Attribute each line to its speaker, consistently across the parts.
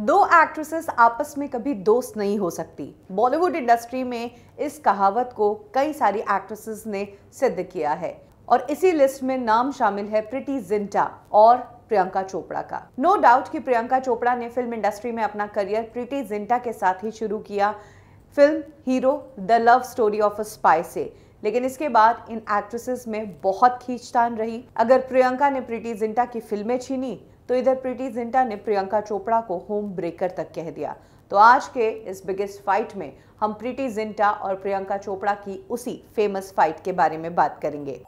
Speaker 1: दो एक्ट्रेसेस आपस में कभी दोस्त नहीं हो सकती बॉलीवुड इंडस्ट्री में इस कहावत को कई सारी एक्ट्रेसेस ने सिद्ध किया है और इसी लिस्ट में नाम शामिल है प्रिटी जिंटा और प्रियंका चोपड़ा का नो no डाउट कि प्रियंका चोपड़ा ने फिल्म इंडस्ट्री में अपना करियर प्रिटी जिंटा के साथ ही शुरू किया film hero the love story of a spy से लेकिन इसके बाद इन एक्ट्रेसेस में बहुत खींचतान रही अगर प्रियंका ने प्रिटी जिंटा की फिल्में छीनी तो इधर प्रीति जिंटा ने प्रियंका चोपड़ा को होम ब्रेकर तक कह दिया तो आज के इस बिगेस्ट फाइट में हम प्रीति जिंटा और प्रियंका चोपड़ा की उसी फेमस फाइट के बारे में बात करेंगे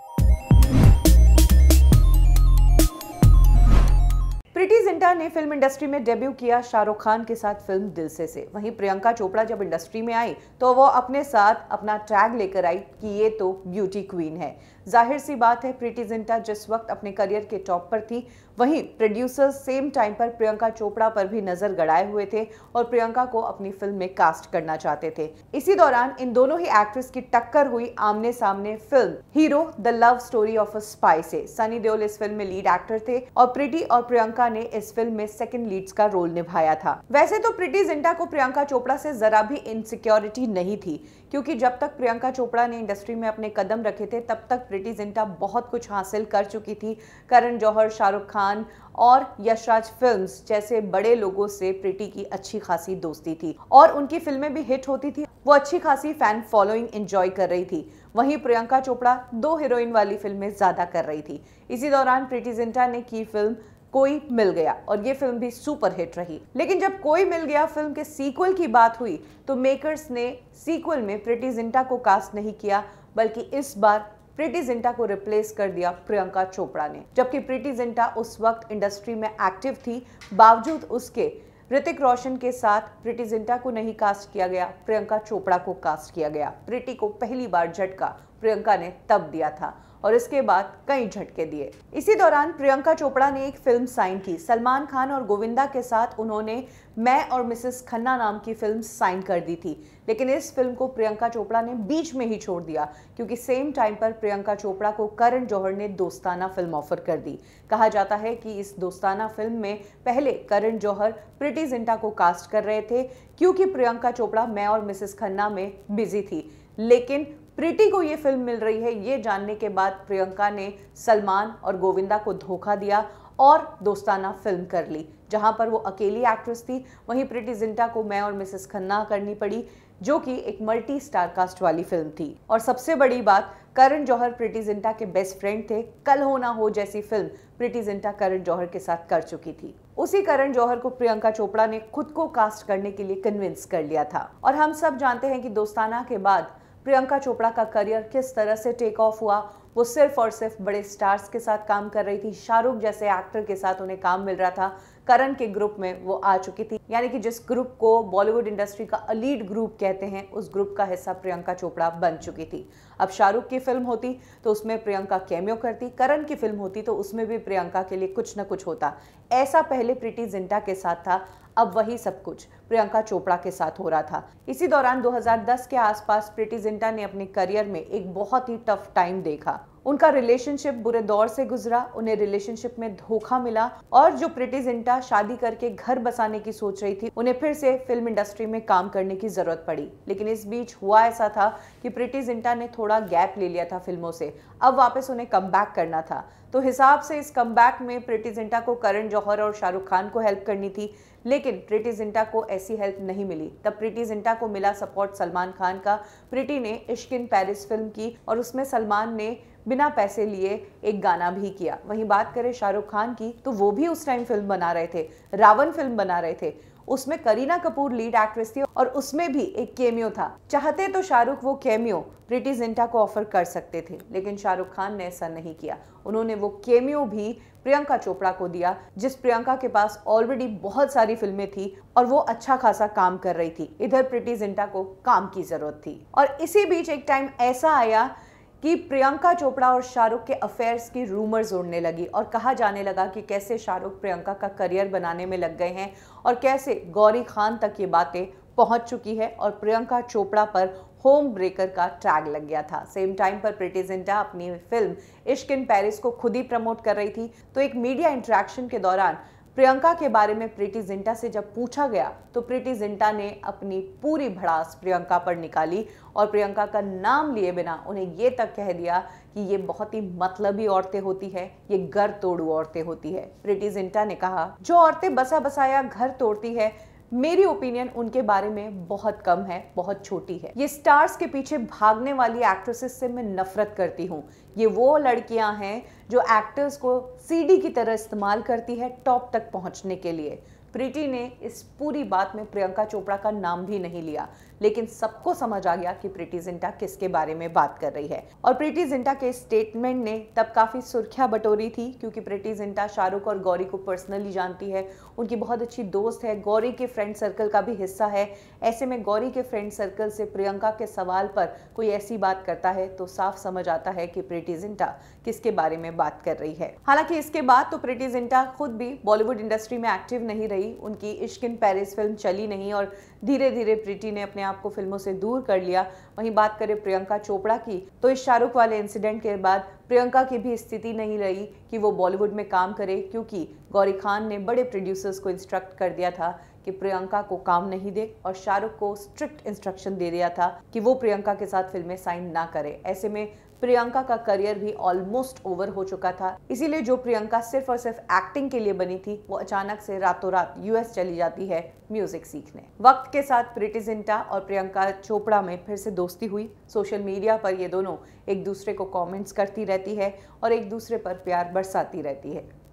Speaker 1: प्रीति जिंटा ने फिल्म इंडस्ट्री में डेब्यू किया शाहरुख खान के साथ फिल्म दिल से से वहीं प्रियंका चोपड़ा जब इंडस्ट्री में आई तो वो अपने साथ अपना टैग लेकर आई कि ये तो ब्यूटी क्वीन है जाहिर सी बात है प्रीति जिंटा जिस वक्त अपने करियर के टॉप पर थी वहीं प्रोड्यूसर्स सेम टाइम पर प्रियंका चोपड़ा पर भी नजर गड़ाए हुए थे और प्रियंका को अपनी फिल्म में कास्ट करना चाहते थे इसी दौरान इन दोनों ही एक्ट्रेस की टक्कर हुई आमने सामने film hero the love story of a spy से सनी देओल इस फिल्म में लीड एक्टर थे और प्रिटी और प्रियंका ने इस फिल्म में सेकेंड लीड का रोल निभाया था वैसे तो प्रिटी जिंटा को प्रियंका चोपड़ा से जरा भी इनसिक्योरिटी नहीं थी क्योंकि जब तक प्रियंका चोपड़ा ने इंडस्ट्री में अपने कदम रखे थे तब तक प्रिटी जिंटा बहुत कुछ हासिल कर चुकी थी करण जौहर शाहरुख खान और यशराज फिल्म्स जैसे बड़े लोगों से प्रिटी की अच्छी खासी दोस्ती थी और उनकी फिल्में भी हिट होती थी वो अच्छी खासी फैन फॉलोइंग एंजॉय कर रही थी वहीं प्रियंका चोपड़ा दो हीरोइन वाली फिल्में ज़्यादा कर रही थी इसी दौरान प्रीति जिंटा ने की फिल्म कोई मिल गया और ये फिल्म भी सुपर हिट रही लेकिन जब कोई मिल गया फिल्म के सीक्वल की बात हुई तो मेकर्स ने सीक्वल में प्रिटी जिंटा को कास्ट नहीं किया बल्कि इस बार प्रिटी जिंटा को रिप्लेस कर दिया प्रियंका चोपड़ा ने जबकि प्रिटी जिंटा उस वक्त इंडस्ट्री में एक्टिव थी बावजूद उसके ऋतिक रोशन के साथ प्रिटी जिंटा को नहीं कास्ट किया गया प्रियंका चोपड़ा को कास्ट किया गया प्रिटी को पहली बार झटका प्रियंका ने तब दिया था और इसके बाद कई झटके दिए इसी दौरान प्रियंका चोपड़ा ने एक फिल्म साइन की सलमान खान और गोविंदा के साथ उन्होंने मैं और मिसेस खन्ना नाम की फिल्म साइन कर दी थी लेकिन इस फिल्म को प्रियंका चोपड़ा ने बीच में ही छोड़ दिया क्योंकि सेम टाइम पर प्रियंका चोपड़ा को करण जौहर ने दोस्ताना फिल्म ऑफर कर दी कहा जाता है कि इस दोस्ताना फिल्म में पहले करण जौहर प्रिटी जिंटा को कास्ट कर रहे थे क्योंकि प्रियंका चोपड़ा मैं और मिसेस खन्ना में बिजी थी लेकिन प्रीति को ये फिल्म मिल रही है ये जानने के बाद प्रियंका ने सलमान और गोविंदा को धोखा दिया और दोस्ताना फिल्म कर ली जहां पर वो अकेली एक्ट्रेस थी वहीं प्रीति जिंटा को मैं और मिसेस खन्ना करनी पड़ी जो कि एक मल्टी स्टार कास्ट वाली फिल्म थी और सबसे बड़ी बात करण जौहर प्रीति जिंटा के बेस्ट फ्रेंड थे कल हो ना हो जैसी फिल्म प्रीति जिंटा करण जौहर के साथ कर चुकी थी उसी करण जौहर को प्रियंका चोपड़ा ने खुद को कास्ट करने के लिए कन्विंस कर लिया था और हम सब जानते हैं कि दोस्ताना के बाद प्रियंका चोपड़ा का करियर किस तरह से टेक ऑफ हुआ वो सिर्फ और सिर्फ बड़े स्टार्स के साथ काम कर रही थी शाहरुख जैसे एक्टर के साथ उन्हें काम मिल रहा था करण के ग्रुप में वो आ चुकी थी यानी कि जिस ग्रुप को बॉलीवुड इंडस्ट्री का अलीड ग्रुप कहते हैं उस ग्रुप का हिस्सा प्रियंका चोपड़ा बन चुकी थी अब शाहरुख की फिल्म होती तो उसमें प्रियंका कैमियो करती करण की फिल्म होती तो उसमें भी प्रियंका के लिए कुछ ना कुछ होता ऐसा पहले प्रीति जिंटा के साथ था अब वही सब कुछ प्रियंका चोपड़ा के साथ हो रहा था इसी दौरान 2010 के आसपास प्रीति जिंटा ने अपने करियर में एक बहुत ही टफ टाइम देखा उनका रिलेशनशिप बुरे दौर से गुजरा उन्हें रिलेशनशिप में धोखा मिला और जो प्रिटी जिंटा शादी करके घर बसाने की सोच रही थी उन्हें फिर से फिल्म इंडस्ट्री में काम करने की जरूरत पड़ी लेकिन इस बीच हुआ ऐसा था कि प्रिटी जिंटा ने थोड़ा गैप ले लिया था फिल्मों से अब वापस उन्हें कम करना था तो हिसाब से इस कम में प्रिटी जिंटा को करण जौहर और शाहरुख खान को हेल्प करनी थी लेकिन प्रिटी जिंटा को ऐसी हेल्प नहीं मिली तब प्रिटी जिंटा को मिला सपोर्ट सलमान खान का प्रिटी ने इश्किन पेरिस फिल्म की और उसमें सलमान ने बिना पैसे लिए एक गाना भी किया वहीं बात करें शाहरुख खान की तो वो भी उस टाइम फिल्म बना रहे थे रावण फिल्म बना रहे थे उसमें करीना कपूर लीड एक्ट्रेस थी और उसमें भी एक केमियो था चाहते तो शाहरुख वो केमियो प्रीति जिंटा को ऑफर कर सकते थे लेकिन शाहरुख खान ने ऐसा नहीं किया उन्होंने वो केमियो भी प्रियंका चोपड़ा को दिया जिस प्रियंका के पास ऑलरेडी बहुत सारी फिल्में थी और वो अच्छा खासा काम कर रही थी इधर प्रीति जिंटा को काम की जरूरत थी और इसी बीच एक टाइम ऐसा आया कि प्रियंका चोपड़ा और शाहरुख के अफेयर्स की रूमर्स उड़ने लगी और कहा जाने लगा कि कैसे शाहरुख प्रियंका का करियर बनाने में लग गए हैं और कैसे गौरी खान तक ये बातें पहुंच चुकी है और प्रियंका चोपड़ा पर होम ब्रेकर का टैग लग गया था सेम टाइम पर प्रिटिजेंटा अपनी फिल्म इश्क इन पेरिस को खुद ही प्रमोट कर रही थी तो एक मीडिया इंटरेक्शन के दौरान प्रियंका के बारे में प्रीति जिंटा से जब पूछा गया तो प्रीति जिंटा ने अपनी पूरी भड़ास प्रियंका पर निकाली और प्रियंका का नाम लिए बिना उन्हें ये तक कह दिया कि ये बहुत ही मतलबी औरतें होती है ये घर तोड़ू औरतें होती है प्रीति जिंटा ने कहा जो औरतें बसा बसाया घर तोड़ती है मेरी ओपिनियन उनके बारे में बहुत कम है बहुत छोटी है ये स्टार्स के पीछे भागने वाली एक्ट्रेसेस से मैं नफरत करती हूँ ये वो लड़कियाँ हैं जो एक्टर्स को सीडी की तरह इस्तेमाल करती है टॉप तक पहुँचने के लिए प्रीति ने इस पूरी बात में प्रियंका चोपड़ा का नाम भी नहीं लिया लेकिन सबको समझ आ गया कि प्रीति जिंटा किसके बारे में बात कर रही है और प्रीति जिंटा के स्टेटमेंट ने तब काफ़ी सुर्खियाँ बटोरी थी क्योंकि प्रीति जिंटा शाहरुख और गौरी को पर्सनली जानती है उनकी बहुत अच्छी दोस्त है गौरी के फ्रेंड सर्कल का भी हिस्सा है ऐसे में गौरी के फ्रेंड सर्कल से प्रियंका के सवाल पर कोई ऐसी बात करता है तो साफ समझ आता है कि प्रीति जिंटा किसके बारे में बात कर रही है हालांकि इसके बाद तो प्रीति जिंटा खुद भी बॉलीवुड इंडस्ट्री में एक्टिव नहीं रही उनकी इश्किन पेरिस फिल्म चली नहीं और धीरे धीरे प्रीति ने अपने आप को फिल्मों से दूर कर लिया वहीं बात करें प्रियंका चोपड़ा की तो इस शाहरुख वाले इंसिडेंट के बाद प्रियंका की भी स्थिति नहीं रही कि वो बॉलीवुड में काम करे क्योंकि गौरी खान ने बड़े प्रोड्यूसर्स को इंस्ट्रक्ट कर दिया था कि प्रियंका को काम नहीं दे और शाहरुख को स्ट्रिक्ट इंस्ट्रक्शन दे दिया था कि वो प्रियंका के साथ फिल्में साइन ना करे ऐसे में प्रियंका का करियर भी ऑलमोस्ट ओवर हो चुका था इसीलिए जो प्रियंका सिर्फ और सिर्फ एक्टिंग के लिए बनी थी वो अचानक से रातों रात यूएस चली जाती है म्यूजिक सीखने वक्त के साथ प्रीति जिंटा और प्रियंका चोपड़ा में फिर से दोस्ती हुई सोशल मीडिया पर ये दोनों एक दूसरे को कमेंट्स करती रहती है और एक दूसरे पर प्यार बरसाती रहती है